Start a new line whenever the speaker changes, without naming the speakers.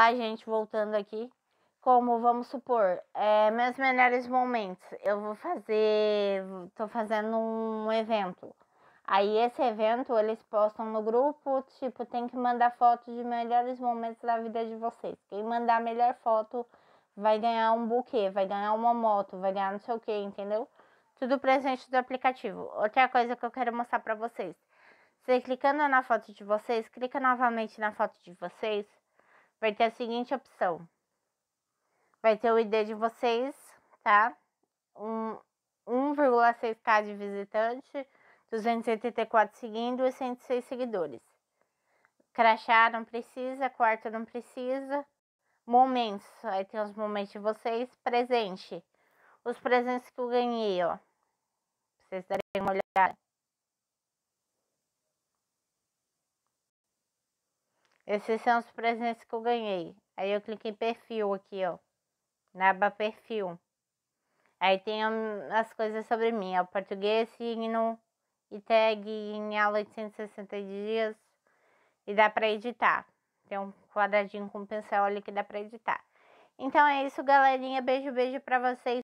Olá, gente voltando aqui, como vamos supor, é, meus melhores momentos. Eu vou fazer, tô fazendo um evento. Aí esse evento eles postam no grupo, tipo, tem que mandar foto de melhores momentos da vida de vocês. Quem mandar a melhor foto vai ganhar um buquê, vai ganhar uma moto, vai ganhar não sei o que, entendeu? Tudo presente do aplicativo. Outra coisa que eu quero mostrar para vocês. Você clicando na foto de vocês, clica novamente na foto de vocês vai ter a seguinte opção. Vai ter o ID de vocês, tá? Um, 1,6k de visitante, 284 seguindo e 106 seguidores. Crachá não precisa, quarto não precisa. Momentos, aí tem os momentos de vocês. Presente, os presentes que eu ganhei, ó. vocês darem uma olhada. Esses são os presentes que eu ganhei. Aí eu clico em perfil aqui, ó. Na aba perfil. Aí tem as coisas sobre mim, ó. Português, signo e tag em aula 860 160 dias. E dá pra editar. Tem um quadradinho com pincel ali que dá pra editar. Então é isso, galerinha. Beijo, beijo pra vocês.